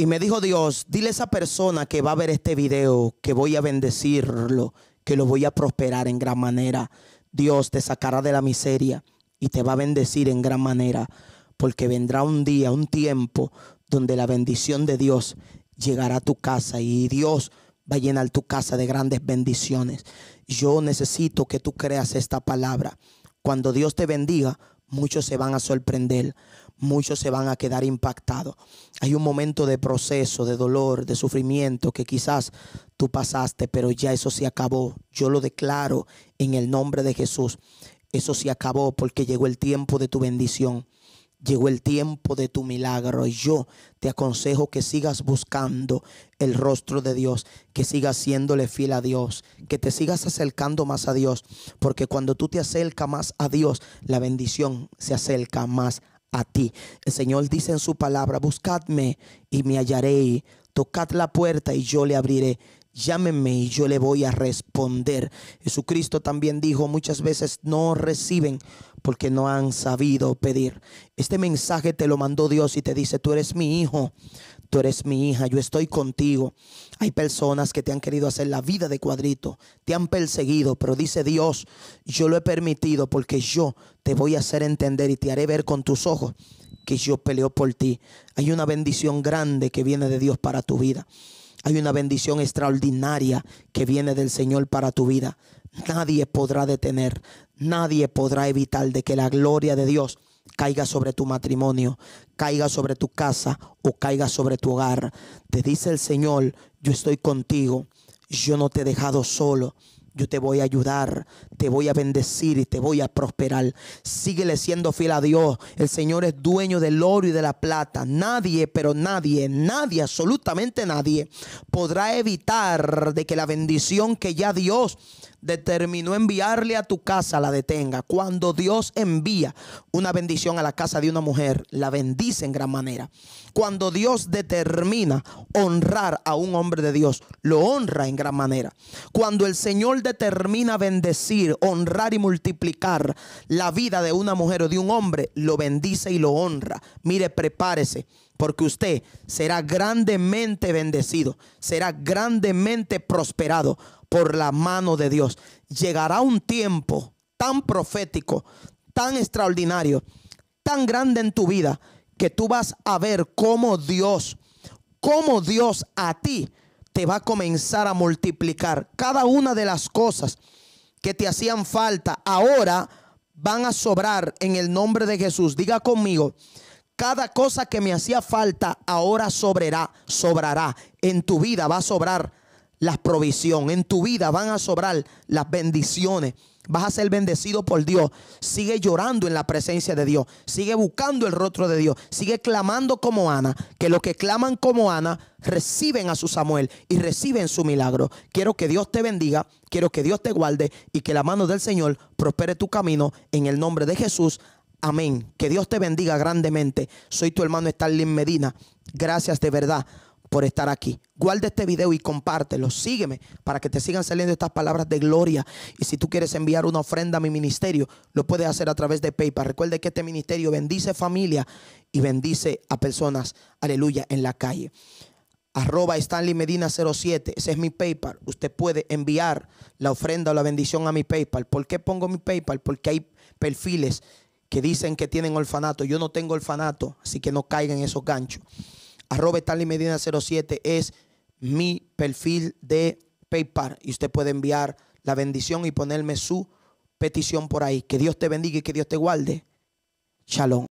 Y me dijo Dios, dile a esa persona que va a ver este video que voy a bendecirlo, que lo voy a prosperar en gran manera. Dios te sacará de la miseria y te va a bendecir en gran manera, porque vendrá un día, un tiempo donde la bendición de Dios llegará a tu casa y Dios va a llenar tu casa de grandes bendiciones. Yo necesito que tú creas esta palabra. Cuando Dios te bendiga, muchos se van a sorprender muchos se van a quedar impactados. Hay un momento de proceso, de dolor, de sufrimiento que quizás tú pasaste, pero ya eso se acabó. Yo lo declaro en el nombre de Jesús. Eso se acabó porque llegó el tiempo de tu bendición. Llegó el tiempo de tu milagro y yo te aconsejo que sigas buscando el rostro de Dios, que sigas siéndole fiel a Dios, que te sigas acercando más a Dios, porque cuando tú te acercas más a Dios, la bendición se acerca más a ti. El Señor dice en su palabra, buscadme y me hallaré. Tocad la puerta y yo le abriré llámeme y yo le voy a responder. Jesucristo también dijo, muchas veces no reciben porque no han sabido pedir. Este mensaje te lo mandó Dios y te dice, tú eres mi hijo, tú eres mi hija, yo estoy contigo. Hay personas que te han querido hacer la vida de cuadrito, te han perseguido, pero dice Dios, yo lo he permitido porque yo te voy a hacer entender y te haré ver con tus ojos que yo peleo por ti. Hay una bendición grande que viene de Dios para tu vida. Hay una bendición extraordinaria que viene del Señor para tu vida. Nadie podrá detener, nadie podrá evitar de que la gloria de Dios caiga sobre tu matrimonio, caiga sobre tu casa o caiga sobre tu hogar. Te dice el Señor, yo estoy contigo, yo no te he dejado solo, yo te voy a ayudar, te voy a bendecir y te voy a prosperar. Síguele siendo fiel a Dios. El Señor es dueño del oro y de la plata. Nadie, pero nadie, nadie, absolutamente nadie podrá evitar de que la bendición que ya Dios determinó enviarle a tu casa, la detenga. Cuando Dios envía una bendición a la casa de una mujer, la bendice en gran manera. Cuando Dios determina honrar a un hombre de Dios, lo honra en gran manera. Cuando el Señor determina bendecir, honrar y multiplicar la vida de una mujer o de un hombre, lo bendice y lo honra. Mire, prepárese porque usted será grandemente bendecido, será grandemente prosperado, por la mano de Dios. Llegará un tiempo tan profético, tan extraordinario, tan grande en tu vida, que tú vas a ver cómo Dios, cómo Dios a ti te va a comenzar a multiplicar. Cada una de las cosas que te hacían falta ahora van a sobrar en el nombre de Jesús. Diga conmigo, cada cosa que me hacía falta ahora sobrará, sobrará. En tu vida va a sobrar las provisión. En tu vida van a sobrar las bendiciones. Vas a ser bendecido por Dios. Sigue llorando en la presencia de Dios. Sigue buscando el rostro de Dios. Sigue clamando como Ana. Que los que claman como Ana reciben a su Samuel y reciben su milagro. Quiero que Dios te bendiga. Quiero que Dios te guarde y que la mano del Señor prospere tu camino en el nombre de Jesús. Amén. Que Dios te bendiga grandemente. Soy tu hermano Stanley Medina. Gracias de verdad por estar aquí. Guarda este video y compártelo. Sígueme para que te sigan saliendo estas palabras de gloria. Y si tú quieres enviar una ofrenda a mi ministerio, lo puedes hacer a través de PayPal. Recuerde que este ministerio bendice familia y bendice a personas, aleluya, en la calle. Arroba Stanley Medina 07. Ese es mi PayPal. Usted puede enviar la ofrenda o la bendición a mi PayPal. ¿Por qué pongo mi PayPal? Porque hay perfiles que dicen que tienen orfanato. Yo no tengo orfanato, así que no caigan en esos ganchos arroba Medina 07 es mi perfil de PayPal y usted puede enviar la bendición y ponerme su petición por ahí. Que Dios te bendiga y que Dios te guarde. Shalom.